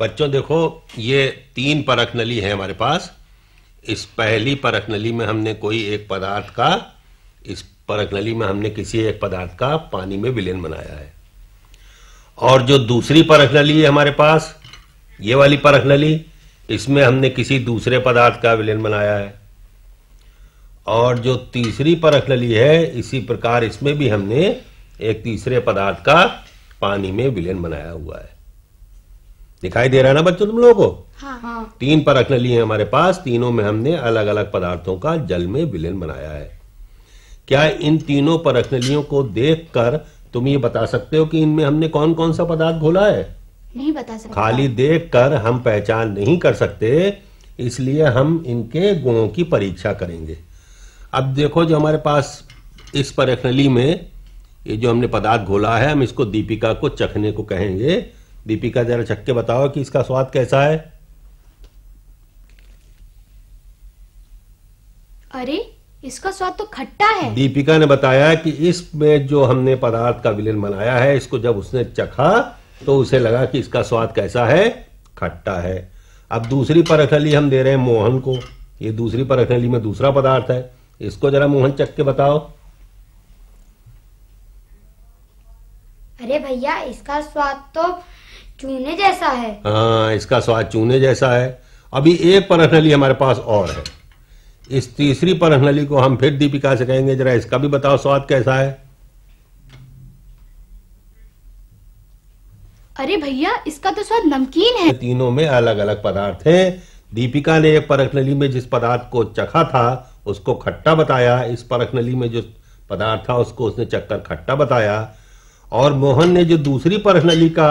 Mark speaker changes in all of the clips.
Speaker 1: बच्चों देखो ये तीन परख नली है हमारे पास इस पहली परख नली में हमने कोई एक पदार्थ का इस परख नली में हमने किसी एक पदार्थ का पानी में विलयन बनाया है और जो दूसरी परख नली है हमारे पास ये वाली परख नली इसमें हमने किसी दूसरे पदार्थ का विलयन बनाया है और जो तीसरी परख नली है इसी प्रकार इसमें भी हमने एक तीसरे पदार्थ का पानी में विलयन बनाया हुआ है दिखाई दे रहा है ना बच्चों तुम लोगों को हाँ, हाँ। तीन परख ली है हमारे पास तीनों में हमने अलग अलग पदार्थों का जल में विलयन बनाया है क्या इन तीनों परखनलियों को देखकर तुम ये बता सकते हो कि इनमें हमने कौन कौन सा पदार्थ घोला है नहीं बता सकते खाली देखकर हम पहचान नहीं कर सकते इसलिए हम इनके गुणों की परीक्षा करेंगे अब देखो जो हमारे पास इस परखनली में ये जो हमने पदार्थ घोला है हम इसको दीपिका को चखने को कहेंगे दीपिका जरा चख के बताओ कि इसका स्वाद कैसा है अरे इसका स्वाद तो खट्टा है दीपिका ने बताया कि इसमें जो हमने पदार्थ का विलयन बनाया है इसको जब उसने चखा तो उसे लगा कि इसका स्वाद कैसा है खट्टा है अब दूसरी परखली हम दे रहे हैं मोहन को ये दूसरी परखली में दूसरा पदार्थ है इसको जरा मोहन चख के बताओ अरे भैया इसका स्वाद तो चूने जैसा है हाँ इसका स्वाद चूने जैसा है अभी एक परख नली हमारे पास और है इस तीसरी परख नली को हम फिर दीपिका से कहेंगे जरा इसका भी बताओ स्वाद कैसा है अरे भैया इसका तो स्वाद नमकीन है तीनों में अलग अलग पदार्थ है दीपिका ने एक परख नली में जिस पदार्थ को चखा था उसको खट्टा बताया इस परख नली में जो पदार्थ था उसको उसने चक्कर खट्टा बताया और मोहन ने जो दूसरी परख नली का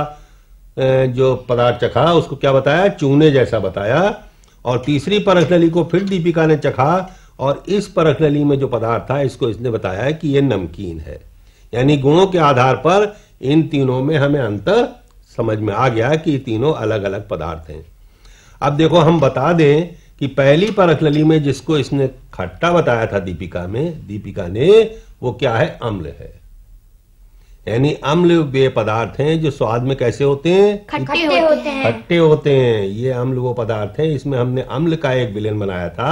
Speaker 1: जो पदार्थ चखा उसको क्या बताया चूने जैसा बताया और तीसरी परख नली को फिर दीपिका ने चखा और इस परख नली में जो पदार्थ था इसको इसने बताया कि यह नमकीन है यानी गुणों के आधार पर इन तीनों में हमें अंतर समझ में आ गया कि तीनों अलग अलग पदार्थ हैं अब देखो हम बता दें कि पहली परख नली में जिसको इसने खट्टा बताया था दीपिका में दीपिका ने वो क्या है अम्ल है यानी अम्ल वे पदार्थ हैं जो स्वाद में कैसे होते हैं खट्टे होते, होते हैं खट्टे होते हैं ये अम्ल वो पदार्थ हैं इसमें हमने अम्ल का एक विलेन बनाया था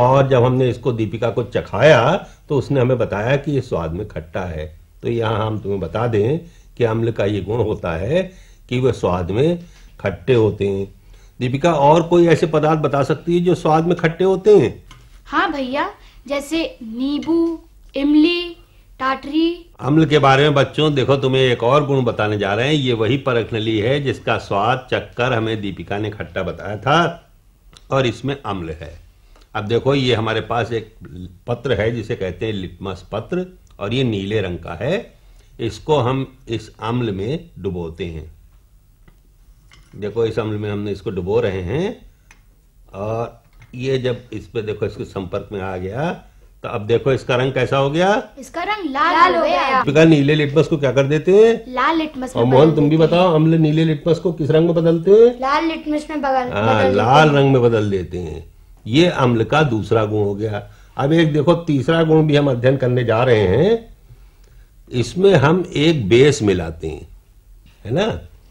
Speaker 1: और जब हमने इसको दीपिका को चखाया तो उसने हमें बताया कि ये स्वाद में खट्टा है तो यहाँ हम तुम्हें बता दें कि अम्ल का ये गुण होता है कि वह स्वाद में खट्टे होते हैं दीपिका और कोई ऐसे पदार्थ बता सकती है जो स्वाद में खट्टे होते हैं हाँ भैया जैसे नींबू इमली टाटरी अम्ल के बारे में बच्चों देखो तुम्हें एक और गुण बताने जा रहे हैं ये वही परख नली है जिसका स्वाद चक्कर हमें दीपिका ने खट्टा बताया था और इसमें अम्ल है अब देखो ये हमारे पास एक पत्र है जिसे कहते हैं लिपमस पत्र और ये नीले रंग का है इसको हम इस अम्ल में डुबोते हैं देखो इस अम्ल में हमने इसको डुबो रहे हैं और ये जब इस पे देखो इसके संपर्क में आ गया तो अब देखो इसका रंग कैसा हो गया इसका रंग लाल, लाल हो गया बिका नीले लिटमस को क्या कर देते हैं लाल लिटमस और मोहन तुम भी बताओ हम नीले लिटमस को किस रंग में बदलते हैं लाल लिटमस में बदल हाँ, लाल रंग में बदल देते हैं ये अम्ल का दूसरा गुण हो गया अब एक देखो तीसरा गुण भी हम अध्ययन करने जा रहे हैं इसमें हम एक बेस मिलाते हैं है ना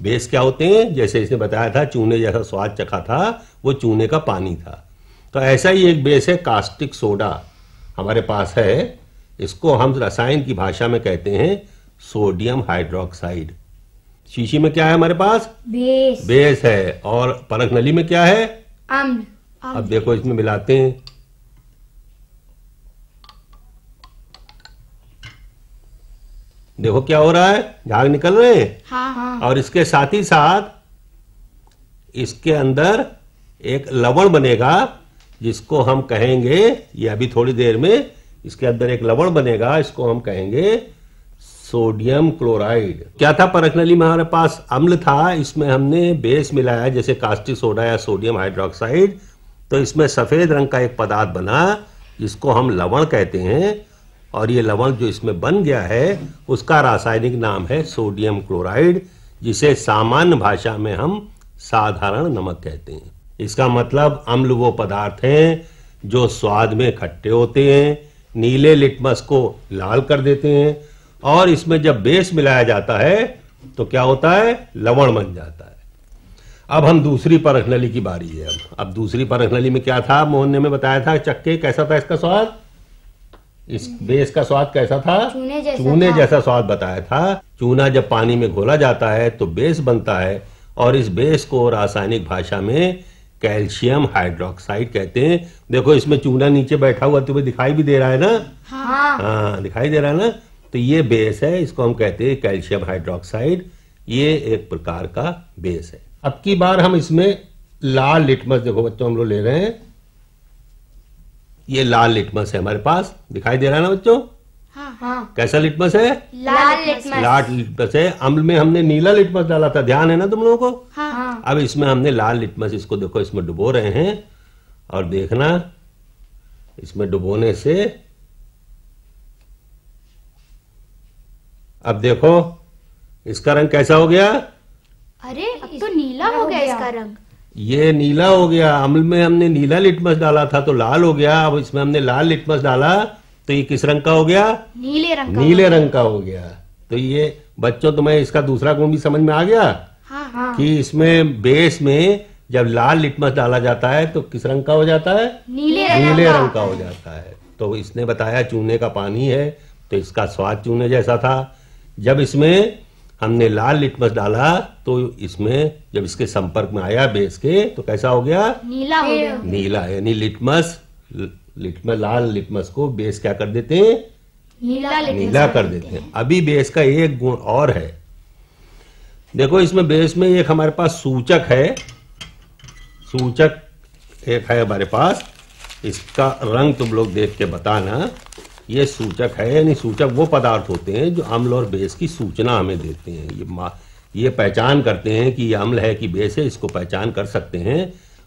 Speaker 1: बेस क्या होते हैं जैसे इसने बताया था चूने जैसा स्वाद चखा था वो चूने का पानी था तो ऐसा ही एक बेस है कास्टिक सोडा हमारे पास है इसको हम रसायन की भाषा में कहते हैं सोडियम हाइड्रोक्साइड शीशी में क्या है हमारे पास बेस बेस है और परख नली में क्या है अम्ल अब देखो इसमें मिलाते हैं देखो क्या हो रहा है झाग निकल रहे हैं हाँ, हाँ। और इसके साथ ही साथ इसके अंदर एक लवण बनेगा जिसको हम कहेंगे ये अभी थोड़ी देर में इसके अंदर एक लवण बनेगा इसको हम कहेंगे सोडियम क्लोराइड क्या था परखनली में हमारे पास अम्ल था इसमें हमने बेस मिलाया जैसे कास्टिक सोडा या सोडियम हाइड्रोक्साइड तो इसमें सफ़ेद रंग का एक पदार्थ बना जिसको हम लवण कहते हैं और ये लवण जो इसमें बन गया है उसका रासायनिक नाम है सोडियम क्लोराइड जिसे सामान्य भाषा में हम साधारण नमक कहते हैं इसका मतलब अम्ल वो पदार्थ हैं जो स्वाद में खट्टे होते हैं नीले लिटमस को लाल कर देते हैं और इसमें जब बेस मिलाया जाता है तो क्या होता है लवण बन जाता है अब हम दूसरी परख नली की बारी है अब दूसरी परख नली में क्या था मोहन ने बताया था चक्के कैसा था इसका स्वाद इस बेस का स्वाद कैसा था चूने जैसा, चूने था। जैसा स्वाद बताया था चूना जब पानी में घोला जाता है तो बेस बनता है और इस बेस को रासायनिक भाषा में कैल्शियम हाइड्रोक्साइड कहते हैं देखो इसमें चूना नीचे बैठा हुआ तुम्हें दिखाई भी दे रहा है ना हाँ, हाँ दिखाई दे रहा है ना तो ये बेस है इसको हम कहते हैं कैल्शियम हाइड्रोक्साइड ये एक प्रकार का बेस है अब की बार हम इसमें लाल लिटमस देखो बच्चों हम लोग ले रहे हैं ये लाल लिटमस है हमारे पास दिखाई दे रहा है ना बच्चों हाँ।, हाँ, कैसा लिटमस है लाल लिटमस लाल लिटमस है अम्ल में हमने नीला लिटमस डाला था ध्यान है ना तुम लोगों को हाँ. हाँ। अब इसमें हमने लाल लिटमस इसको देखो इसमें डुबो रहे हैं और देखना इसमें डुबोने से अब देखो इसका रंग कैसा हो गया अरे अब तो नीला हो गया इसका रंग ये नीला हो गया अम्ल में हमने नीला लिटमस डाला था तो लाल हो गया अब इसमें हमने लाल लिटमस डाला तो ये किस रंग का हो गया नीले रंग का नीले रंग का हो गया तो ये बच्चों तुम्हें इसका दूसरा गुण भी समझ में आ गया हाँ, हाँ, हाँ। कि इसमें बेस में जब लाल लिटमस डाला जाता है तो किस रंग का हो जाता है नीले, नीले रंग का हो जाता है तो इसने बताया चूने का पानी है तो इसका स्वाद चूने जैसा था जब इसमें हमने लाल लिटमस डाला तो इसमें जब इसके संपर्क में आया बेस के तो कैसा हो गया नीला हो गया नीला यानी लिटमस लिटमस लाल लिटमस को बेस क्या कर देते हैं नीला, नीला कर देते हैं अभी बेस का एक गुण और है देखो इसमें बेस में एक हमारे पास सूचक है सूचक एक है हमारे पास इसका रंग तुम लोग देख के बताना ये सूचक है यानी सूचक वो पदार्थ होते हैं जो अम्ल और बेस की सूचना हमें देते हैं ये ये पहचान करते हैं कि ये अम्ल है कि बेस है इसको पहचान कर सकते हैं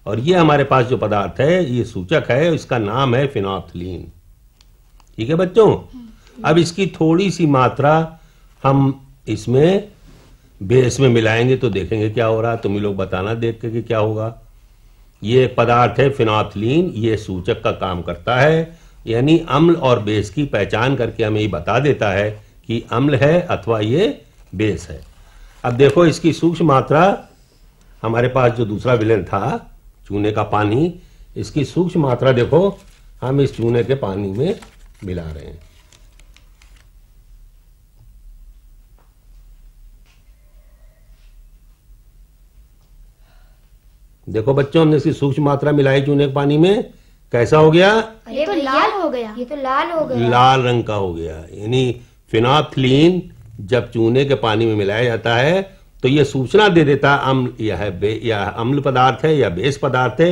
Speaker 1: और ये हमारे पास जो पदार्थ है ये सूचक है इसका नाम है फिनॉथलीन ठीक है बच्चों हम्म। अब इसकी थोड़ी सी मात्रा हम इसमें बेस में मिलाएंगे तो देखेंगे क्या हो रहा है ही लोग बताना देख के कि क्या होगा ये पदार्थ है फिनॉथलीन ये सूचक का काम करता है यानी अम्ल और बेस की पहचान करके हमें ये बता देता है कि अम्ल है अथवा ये बेस है अब देखो इसकी सूक्ष्म मात्रा हमारे पास जो दूसरा विलन था चूने का पानी इसकी सूक्ष्म मात्रा देखो हम इस चूने के पानी में मिला रहे हैं देखो बच्चों हमने इसकी सूक्ष्म मात्रा मिलाई चूने के पानी में कैसा हो गया ये तो लाल हो गया ये तो लाल हो गया लाल रंग का हो गया यानी फिनाथलीन जब चूने के पानी में मिलाया जाता है तो यह सूचना दे देता अम्ल यह है अम्ल पदार्थ है या बेस पदार्थ है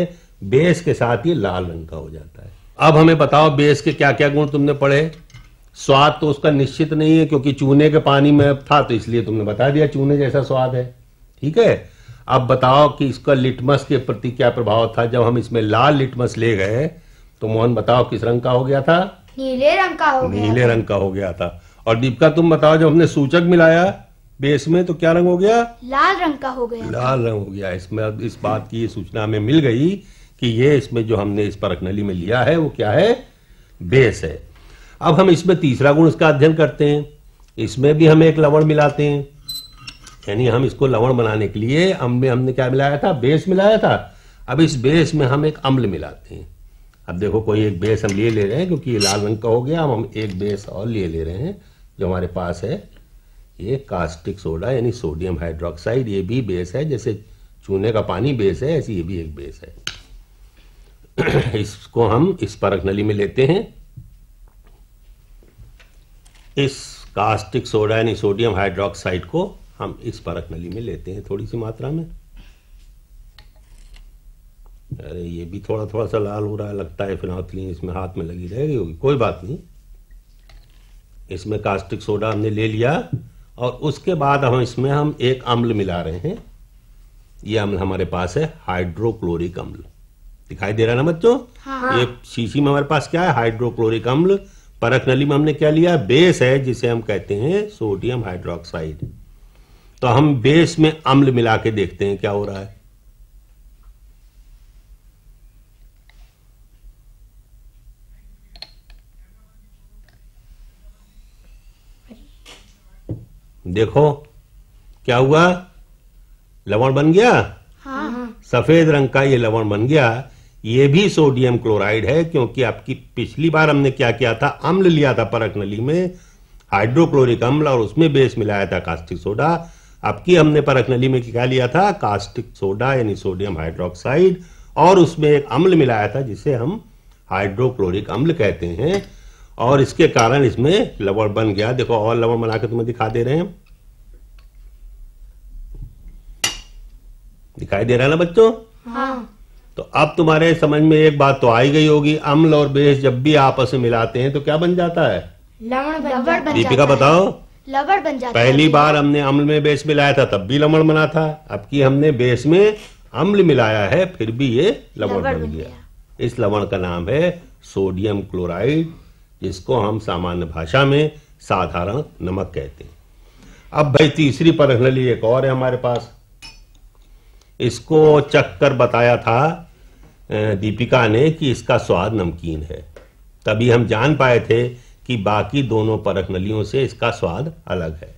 Speaker 1: बेस के साथ ये लाल रंग का हो जाता है अब हमें बताओ बेस के क्या क्या गुण तुमने पढ़े स्वाद तो उसका निश्चित नहीं है क्योंकि चूने के पानी में था तो इसलिए तुमने बता दिया चूने जैसा स्वाद है ठीक है अब बताओ कि इसका लिटमस के प्रति क्या प्रभाव था जब हम इसमें लाल लिटमस ले गए तो मोहन बताओ किस रंग का हो गया था नीले रंग का हो गया नीले रंग का हो गया था और दीपिका तुम बताओ जब हमने सूचक मिलाया बेस में तो क्या रंग हो गया लाल रंग का हो गया लाल रंग हो गया इसमें अब इस बात की सूचना हमें मिल गई कि ये इसमें जो हमने इस परख नली में लिया है वो क्या है बेस है अब हम इसमें तीसरा गुण इसका अध्ययन करते हैं इसमें भी हम एक लवण मिलाते हैं यानी हम इसको लवण बनाने के लिए अम्ल हमने क्या मिलाया था बेस मिलाया था अब इस बेस में हम एक अम्ल मिलाते हैं अब देखो कोई एक बेस हम लिए ले रहे हैं क्योंकि ये लाल रंग का हो गया अब हम एक बेस और लिए ले रहे हैं जो हमारे पास है ये कास्टिक सोडा यानी सोडियम हाइड्रोक्साइड ये भी बेस है जैसे चूने का पानी बेस है ऐसी ये भी एक बेस है इसको हम इस परख नली में लेते हैं इस कास्टिक सोडा यानी सोडियम हाइड्रोक्साइड को हम इस परख नली में लेते हैं थोड़ी सी मात्रा में अरे ये भी थोड़ा थोड़ा सा लाल हो रहा है लगता है फिनौतली इसमें हाथ में लगी रह गई होगी कोई बात नहीं इसमें कास्टिक सोडा हमने ले लिया और उसके बाद हम इसमें हम एक अम्ल मिला रहे हैं यह अम्ल हमारे पास है हाइड्रोक्लोरिक अम्ल दिखाई दे रहा ना बच्चों हाँ।, हाँ। ये शीशी में हमारे पास क्या है हाइड्रोक्लोरिक अम्ल परख नली में हमने क्या लिया बेस है जिसे हम कहते हैं सोडियम हाइड्रोक्साइड तो हम बेस में अम्ल मिला के देखते हैं क्या हो रहा है देखो क्या हुआ लवण बन गया हाँ। सफेद रंग का ये लवण बन गया ये भी सोडियम क्लोराइड है क्योंकि आपकी पिछली बार हमने क्या किया था अम्ल लिया था परख नली में हाइड्रोक्लोरिक अम्ल और उसमें बेस मिलाया था कास्टिक सोडा आपकी हमने परख नली में क्या लिया था कास्टिक सोडा यानी सोडियम हाइड्रोक्साइड और उसमें एक अम्ल मिलाया था जिसे हम हाइड्रोक्लोरिक अम्ल कहते हैं और इसके कारण इसमें लवण बन गया देखो और लवण बना के तुम्हें दिखा दे रहे हैं दिखाई दे रहा है ना बच्चों हाँ। तो अब तुम्हारे समझ में एक बात तो आई गई होगी अम्ल और बेस जब भी आपस में मिलाते हैं तो क्या बन जाता है लवण बन दीपिका बताओ लवण बन जाता पहली बार हमने अम्ल में बेस मिलाया था तब भी लवण बना था अब की हमने बेस में अम्ल मिलाया है फिर भी ये लवण बन गया इस लवण का नाम है सोडियम क्लोराइड जिसको हम सामान्य भाषा में साधारण नमक कहते हैं अब भाई तीसरी परख नली एक और है हमारे पास इसको चक्कर कर बताया था दीपिका ने कि इसका स्वाद नमकीन है तभी हम जान पाए थे कि बाकी दोनों परख नलियों से इसका स्वाद अलग है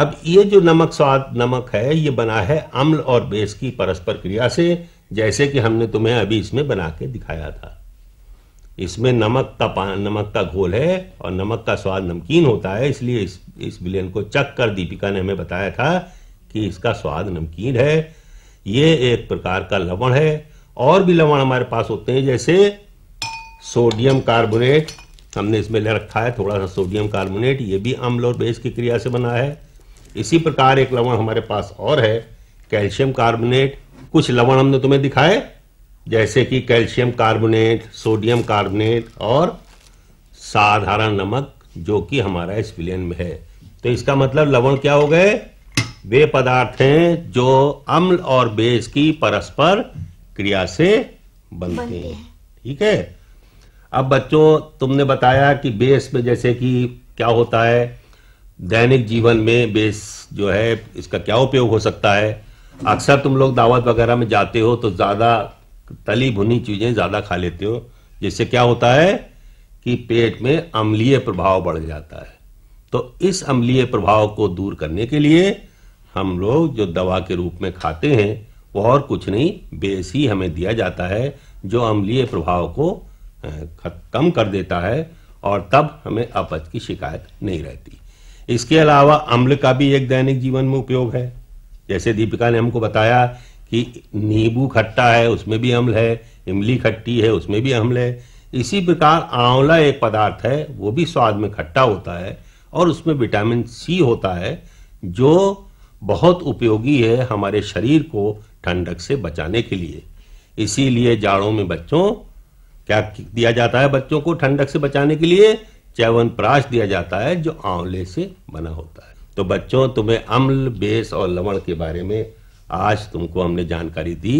Speaker 1: अब ये जो नमक स्वाद नमक है ये बना है अम्ल और बेस की परस्पर क्रिया से जैसे कि हमने तुम्हें अभी इसमें बना के दिखाया था इसमें नमक का नमक का घोल है और नमक का स्वाद नमकीन होता है इसलिए इस इस विलियन को चक कर दीपिका ने हमें बताया था कि इसका स्वाद नमकीन है ये एक प्रकार का लवण है और भी लवण हमारे पास होते हैं जैसे सोडियम कार्बोनेट हमने इसमें ले रखा है थोड़ा सा सोडियम कार्बोनेट ये भी अम्ल और बेस की क्रिया से बना है इसी प्रकार एक लवण हमारे पास और है कैल्शियम कार्बोनेट कुछ लवण हमने तुम्हें दिखाए जैसे कि कैल्शियम कार्बोनेट सोडियम कार्बोनेट और साधारण नमक जो कि हमारा इस विलयन में है तो इसका मतलब लवण क्या हो गए वे पदार्थ हैं जो अम्ल और बेस की परस्पर क्रिया से बनते, बनते हैं ठीक है अब बच्चों तुमने बताया कि बेस में जैसे कि क्या होता है दैनिक जीवन में बेस जो है इसका क्या उपयोग हो सकता है अक्सर तुम लोग दावत वगैरह में जाते हो तो ज़्यादा तली भुनी चीजें ज्यादा खा लेते हो जिससे क्या होता है कि पेट में अम्लीय प्रभाव बढ़ जाता है तो इस अम्लीय प्रभाव को दूर करने के लिए हम लोग जो दवा के रूप में खाते हैं वो और कुछ नहीं बेस ही हमें दिया जाता है जो अम्लीय प्रभाव को कम कर देता है और तब हमें अपच की शिकायत नहीं रहती इसके अलावा अम्ल का भी एक दैनिक जीवन में उपयोग है जैसे दीपिका ने हमको बताया कि नींबू खट्टा है उसमें भी अम्ल है इमली खट्टी है उसमें भी अम्ल है इसी प्रकार आंवला एक पदार्थ है वो भी स्वाद में खट्टा होता है और उसमें विटामिन सी होता है जो बहुत उपयोगी है हमारे शरीर को ठंडक से बचाने के लिए इसीलिए जाड़ों में बच्चों क्या दिया जाता है बच्चों को ठंडक से बचाने के लिए चैवन प्राश दिया जाता है जो आंवले से बना होता है तो बच्चों तुम्हें अम्ल बेस और लवण के बारे में आज तुमको हमने जानकारी दी